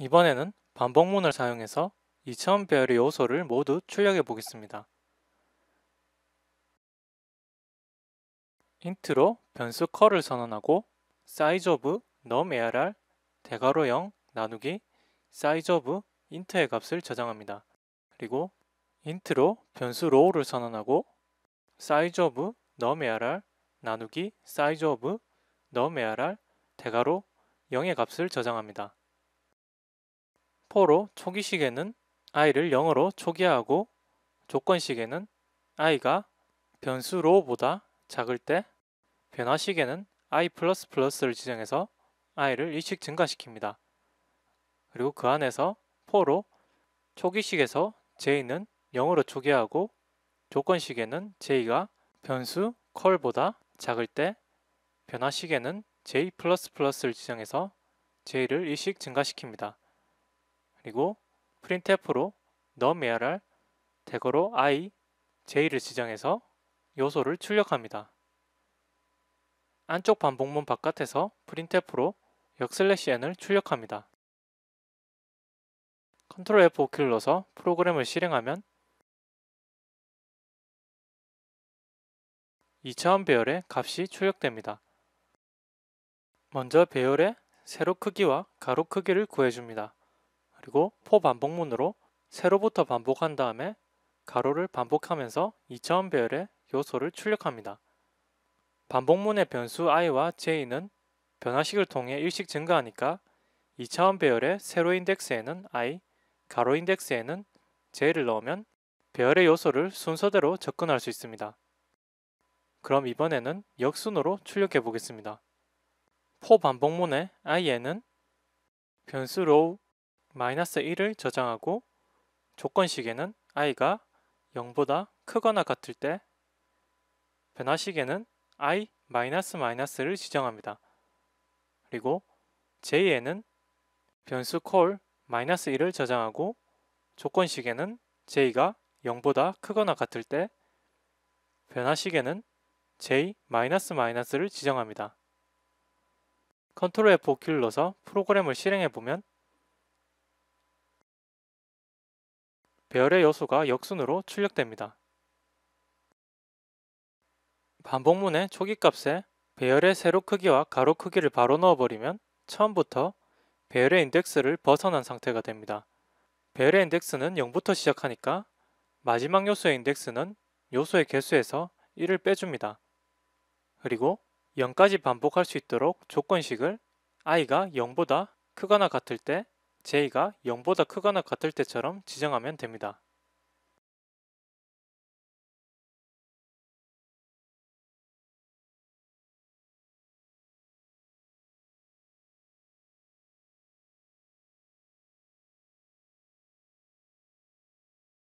이번에는 반복문을 사용해서 2 0 0배열의 요소를 모두 출력해 보겠습니다. 인트로 변수 컬을 선언하고 size of numArr 대괄호 0 나누기 size of int의 값을 저장합니다. 그리고 인트로 변수 row를 선언하고 size of numArr 나누기 size of numArr 대괄호 0의 값을 저장합니다. 포로 초기식에는 i를 0으로 초기화하고 조건식에는 i가 변수 로보다 작을 때 변화식에는 i++를 지정해서 i를 1씩 증가시킵니다. 그리고 그 안에서 포로 초기식에서 j는 0으로 초기화하고 조건식에는 j가 변수 컬보다 작을 때 변화식에는 j++를 지정해서 j를 1씩 증가시킵니다. 그리고 printf로 numArr 대거로 i, j를 지정해서 요소를 출력합니다. 안쪽 반복문 바깥에서 printf로 역/n을 출력합니다. 컨트롤 F5키를 넣어서 프로그램을 실행하면 2차원 배열의 값이 출력됩니다. 먼저 배열의 세로 크기와 가로 크기를 구해줍니다. 그리고 포 반복문으로 세로부터 반복한 다음에 가로를 반복하면서 2차원 배열의 요소를 출력합니다. 반복문의 변수 i와 j는 변화식을 통해 일식 증가하니까 2차원 배열의 세로 인덱스에는 i, 가로 인덱스에는 j를 넣으면 배열의 요소를 순서대로 접근할 수 있습니다. 그럼 이번에는 역순으로 출력해 보겠습니다. 포 반복문의 i에는 변수 row 마이너스 1을 저장하고 조건식에는 i가 0보다 크거나 같을 때 변화식에는 i 마이너스 마이너스를 지정합니다. 그리고 j에는 변수 call 마이너스 1을 저장하고 조건식에는 j가 0보다 크거나 같을 때 변화식에는 j 마이너스 마이너스를 지정합니다. 컨트롤 F5키를 넣어서 프로그램을 실행해 보면 배열의 요소가 역순으로 출력됩니다. 반복문의 초기값에 배열의 세로 크기와 가로 크기를 바로 넣어버리면 처음부터 배열의 인덱스를 벗어난 상태가 됩니다. 배열의 인덱스는 0부터 시작하니까 마지막 요소의 인덱스는 요소의 개수에서 1을 빼줍니다. 그리고 0까지 반복할 수 있도록 조건식을 i가 0보다 크거나 같을 때 j가 0보다 크거나 같을 때처럼 지정하면 됩니다.